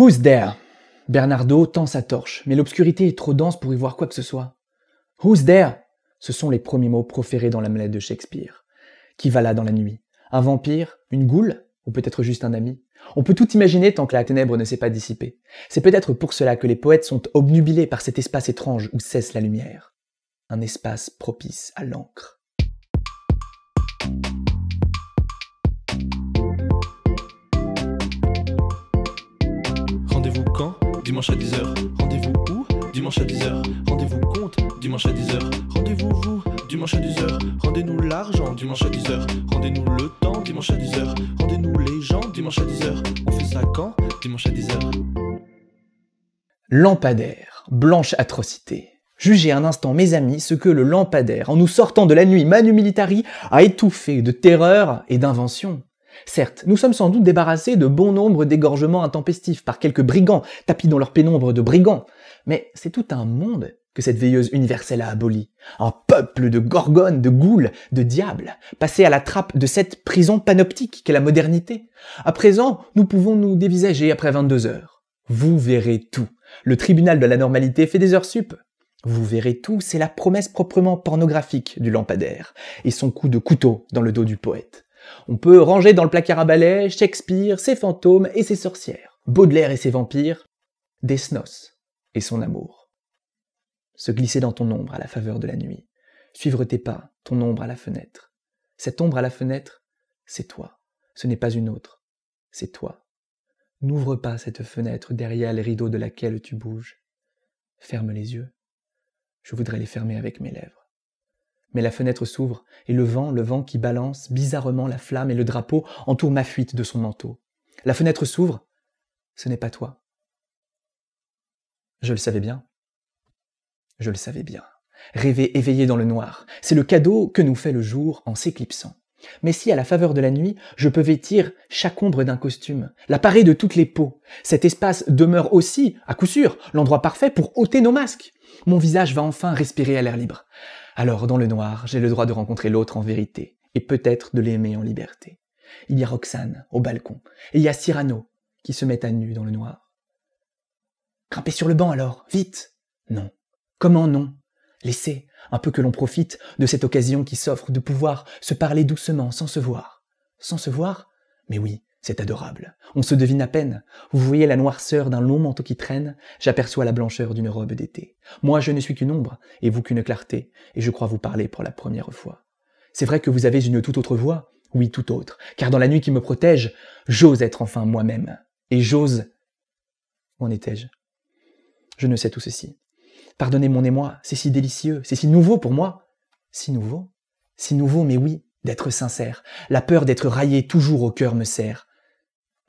Who's there? Bernardo tend sa torche, mais l'obscurité est trop dense pour y voir quoi que ce soit. Who's there? Ce sont les premiers mots proférés dans la mallette de Shakespeare. Qui va là dans la nuit? Un vampire? Une goule? Ou peut-être juste un ami? On peut tout imaginer tant que la ténèbre ne s'est pas dissipée. C'est peut-être pour cela que les poètes sont obnubilés par cet espace étrange où cesse la lumière. Un espace propice à l'encre. dimanche à 10h, rendez-vous où Dimanche à 10h, rendez-vous compte, dimanche à 10h, rendez-vous vous, dimanche à 10h, rendez-nous l'argent, dimanche à 10h, rendez-nous le temps, dimanche à 10h, rendez-nous les gens, dimanche à 10h, on fait ça quand Dimanche à 10h. Lampadaire, blanche atrocité. Jugez un instant, mes amis, ce que le lampadaire, en nous sortant de la nuit Manu Militari, a étouffé de terreur et d'invention. Certes, nous sommes sans doute débarrassés de bon nombre d'égorgements intempestifs par quelques brigands tapis dans leur pénombre de brigands, mais c'est tout un monde que cette veilleuse universelle a aboli. Un peuple de gorgones, de goules, de diables, passés à la trappe de cette prison panoptique qu'est la modernité. À présent, nous pouvons nous dévisager après 22 heures. Vous verrez tout. Le tribunal de la normalité fait des heures sup. Vous verrez tout, c'est la promesse proprement pornographique du lampadaire et son coup de couteau dans le dos du poète. On peut ranger dans le placard à balais Shakespeare, ses fantômes et ses sorcières, Baudelaire et ses vampires, Desnos et son amour. Se glisser dans ton ombre à la faveur de la nuit, suivre tes pas, ton ombre à la fenêtre. Cette ombre à la fenêtre, c'est toi, ce n'est pas une autre, c'est toi. N'ouvre pas cette fenêtre derrière les rideaux de laquelle tu bouges. Ferme les yeux. Je voudrais les fermer avec mes lèvres. Mais la fenêtre s'ouvre, et le vent, le vent qui balance bizarrement la flamme et le drapeau, entoure ma fuite de son manteau. La fenêtre s'ouvre, ce n'est pas toi. Je le savais bien. Je le savais bien. Rêver éveillé dans le noir, c'est le cadeau que nous fait le jour en s'éclipsant. Mais si à la faveur de la nuit, je peux vêtir chaque ombre d'un costume, la parée de toutes les peaux, cet espace demeure aussi, à coup sûr, l'endroit parfait pour ôter nos masques. Mon visage va enfin respirer à l'air libre. Alors, dans le noir, j'ai le droit de rencontrer l'autre en vérité, et peut-être de l'aimer en liberté. Il y a Roxane, au balcon, et il y a Cyrano, qui se met à nu dans le noir. Grimpez sur le banc alors, vite Non. Comment non Laissez, un peu que l'on profite de cette occasion qui s'offre de pouvoir se parler doucement sans se voir. Sans se voir Mais oui, c'est adorable. On se devine à peine. Vous voyez la noirceur d'un long manteau qui traîne, j'aperçois la blancheur d'une robe d'été. Moi, je ne suis qu'une ombre, et vous qu'une clarté, et je crois vous parler pour la première fois. C'est vrai que vous avez une toute autre voix, oui, toute autre, car dans la nuit qui me protège, j'ose être enfin moi-même, et j'ose... Où en étais-je Je ne sais tout ceci. Pardonnez mon émoi, c'est si délicieux, c'est si nouveau pour moi. Si nouveau Si nouveau, mais oui, d'être sincère. La peur d'être raillé toujours au cœur me serre.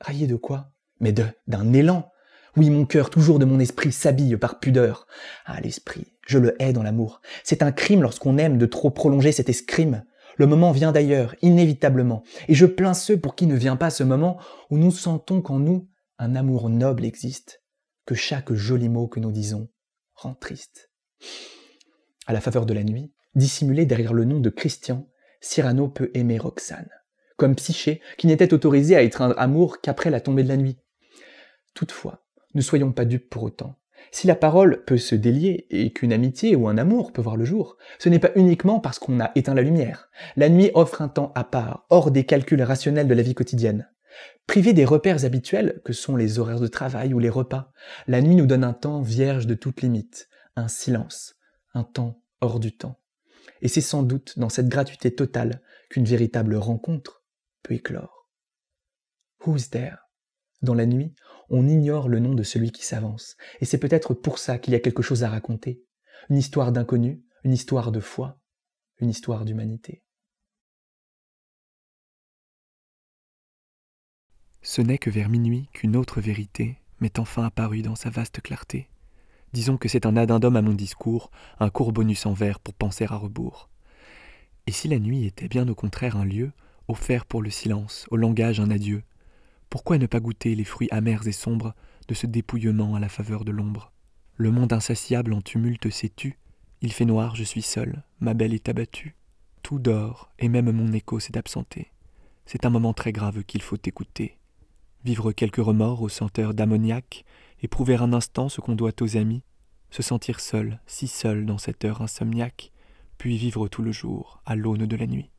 Aïe, de quoi Mais de d'un élan. Oui, mon cœur, toujours de mon esprit, s'habille par pudeur. Ah, l'esprit, je le hais dans l'amour. C'est un crime lorsqu'on aime de trop prolonger cet escrime. Le moment vient d'ailleurs, inévitablement, et je plains ceux pour qui ne vient pas ce moment où nous sentons qu'en nous un amour noble existe, que chaque joli mot que nous disons rend triste. À la faveur de la nuit, dissimulé derrière le nom de Christian, Cyrano peut aimer Roxane comme Psyché, qui n'était autorisé à étreindre amour qu'après la tombée de la nuit. Toutefois, ne soyons pas dupes pour autant. Si la parole peut se délier et qu'une amitié ou un amour peut voir le jour, ce n'est pas uniquement parce qu'on a éteint la lumière. La nuit offre un temps à part, hors des calculs rationnels de la vie quotidienne. Privé des repères habituels que sont les horaires de travail ou les repas, la nuit nous donne un temps vierge de toute limite, un silence, un temps hors du temps. Et c'est sans doute dans cette gratuité totale qu'une véritable rencontre éclore. Who's there? Dans la nuit, on ignore le nom de celui qui s'avance, et c'est peut-être pour ça qu'il y a quelque chose à raconter. Une histoire d'inconnu, une histoire de foi, une histoire d'humanité. Ce n'est que vers minuit qu'une autre vérité m'est enfin apparue dans sa vaste clarté. Disons que c'est un addendum à mon discours, un court bonus en verre pour penser à rebours. Et si la nuit était bien au contraire un lieu offert pour le silence, au langage un adieu, pourquoi ne pas goûter les fruits amers et sombres de ce dépouillement à la faveur de l'ombre Le monde insatiable en tumulte sais-tu il fait noir, je suis seul, ma belle est abattue. Tout dort, et même mon écho s'est absenté. C'est un moment très grave qu'il faut écouter. Vivre quelques remords aux senteurs d'ammoniaque, éprouver un instant ce qu'on doit aux amis, se sentir seul, si seul dans cette heure insomniaque, puis vivre tout le jour à l'aune de la nuit.